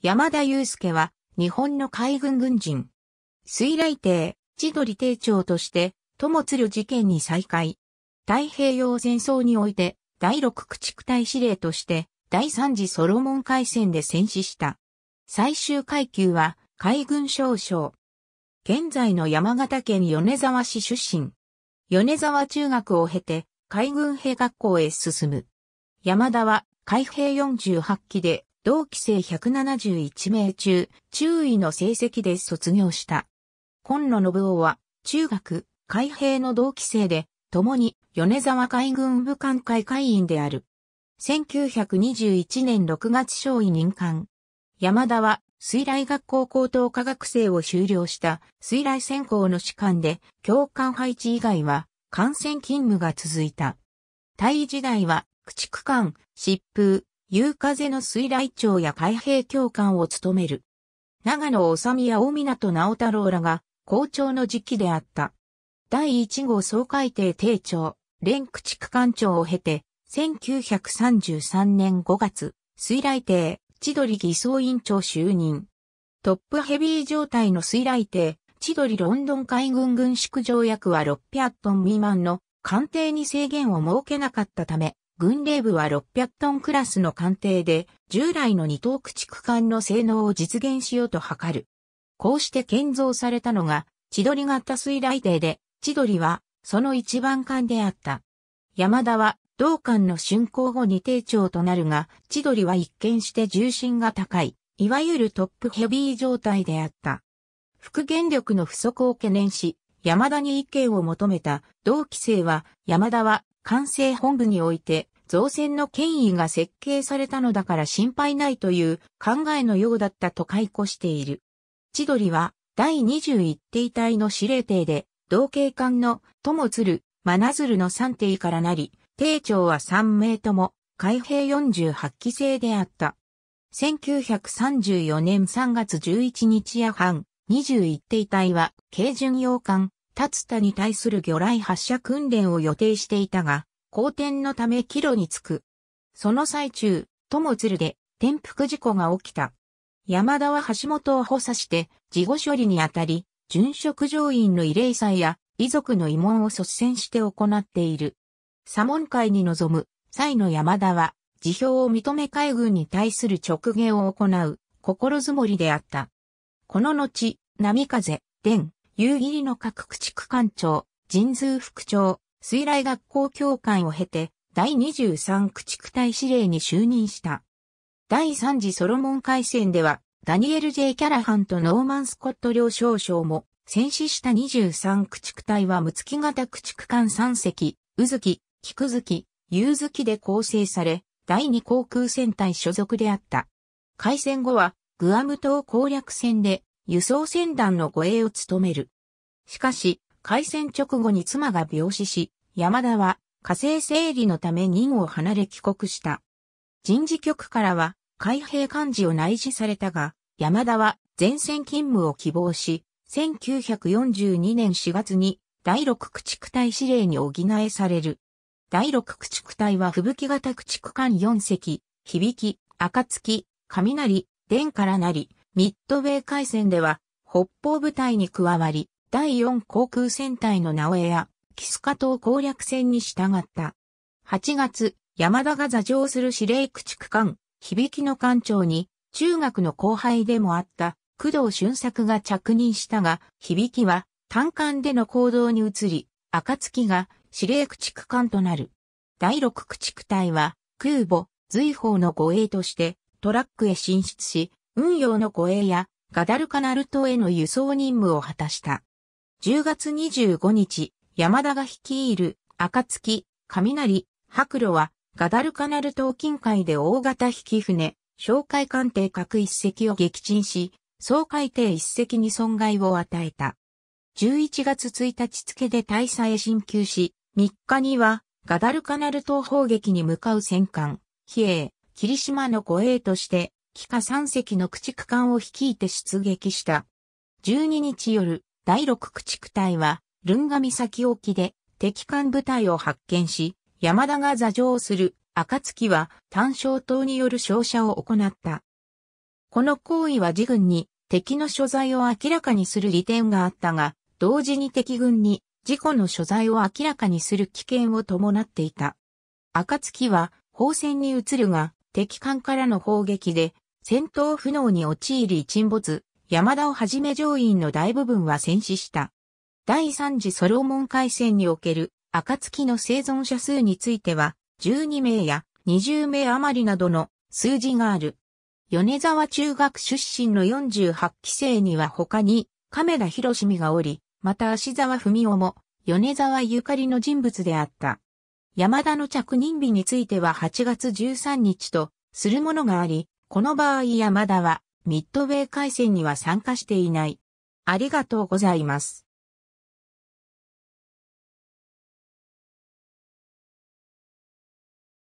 山田祐介は、日本の海軍軍人。水雷艇、千鳥艇長として、友鶴事件に再開。太平洋戦争において、第六駆逐隊司令として、第三次ソロモン海戦で戦死した。最終階級は、海軍少将。現在の山形県米沢市出身。米沢中学を経て、海軍兵学校へ進む。山田は、海兵48期で同期生171名中、中位の成績で卒業した。今野信夫は、中学、海兵の同期生で、共に米沢海軍部官会会員である。1921年6月少尉任官。山田は、水来学校高等科学生を修了した水来専攻の士官で、教官配置以外は、艦船勤務が続いた。大尉時代は、駆逐艦、疾風、夕風の水雷町や海兵教官を務める。長野治や大港直太郎らが校長の時期であった。第1号総会艇定長、連駆逐艦長を経て、1933年5月、水雷艇、千鳥偽装委員長就任。トップヘビー状態の水雷艇、千鳥ロンドン海軍軍縮条約は600トン未満の艦艇に制限を設けなかったため、軍令部は600トンクラスの艦艇で、従来の二等駆逐艦の性能を実現しようと図る。こうして建造されたのが、千鳥型水雷艇で、千鳥は、その一番艦であった。山田は、同艦の竣工後に艇長となるが、千鳥は一見して重心が高い、いわゆるトップヘビー状態であった。復元力の不足を懸念し、山田に意見を求めた同期生は、山田は完成本部において、造船の権威が設計されたのだから心配ないという考えのようだったと解雇している。千鳥は第21艇隊の司令艇で、同警艦の友鶴、真鶴の3艇からなり、艇長は3名とも、海兵48期生であった。1934年3月11日夜半、21艇隊は軽巡洋艦、達田に対する魚雷発射訓練を予定していたが、好天のため帰路に着く。その最中、友鶴で転覆事故が起きた。山田は橋本を補佐して、事後処理にあたり、殉職乗員の慰霊祭や遺族の慰問を率先して行っている。左門会に臨む際の山田は、辞表を認め海軍に対する直言を行う心づもりであった。この後、波風、伝、夕霧の各駆逐艦長、神通副長、水雷学校教官を経て、第23駆逐隊司令に就任した。第3次ソロモン海戦では、ダニエル・ J・ キャラハンとノーマン・スコット両少将も、戦死した23駆逐隊はツ月型駆逐艦3隻、ウズキ、キクズキ、ユうズキで構成され、第2航空戦隊所属であった。海戦後は、グアム島攻略戦で輸送船団の護衛を務める。しかし、開戦直後に妻が病死し、山田は火星整理のため任を離れ帰国した。人事局からは海兵幹事を内示されたが、山田は前線勤務を希望し、1942年4月に第六駆逐隊司令に補えされる。第六駆逐隊は吹雪型駆逐艦4隻、響き、暁、雷、伝からなり、ミッドウェー海戦では、北方部隊に加わり、第四航空戦隊の名前や、キスカ島攻略戦に従った。8月、山田が座上する司令駆逐艦、響の艦長に、中学の後輩でもあった、工藤俊作が着任したが、響は、単艦での行動に移り、暁が司令駆逐艦となる。第六駆逐隊は、空母、随宝の護衛として、トラックへ進出し、運用の護衛やガダルカナル島への輸送任務を果たした。10月25日、山田が率いる暁、雷、白露はガダルカナル島近海で大型引き船、哨戒艦艇各一隻を撃沈し、総海艇一隻に損害を与えた。11月1日付で大佐へ進級し、3日にはガダルカナル島砲撃に向かう戦艦、比叡、霧島の護衛として、帰化三隻の駆逐艦を率いて出撃した。12日夜、第6駆逐隊は、ルンガ岬沖で敵艦部隊を発見し、山田が座上する暁は単勝党による照射を行った。この行為は自軍に敵の所在を明らかにする利点があったが、同時に敵軍に事故の所在を明らかにする危険を伴っていた。暁は、砲戦に移るが、敵艦からの砲撃で、戦闘不能に陥り沈没、山田をはじめ乗員の大部分は戦死した。第3次ソロモン海戦における暁の生存者数については、12名や20名余りなどの数字がある。米沢中学出身の48期生には他に亀田博島がおり、また足沢文夫も米沢ゆかりの人物であった。山田の着任日については8月13日とするものがあり、この場合山田はミッドウェー海戦には参加していない。ありがとうございます。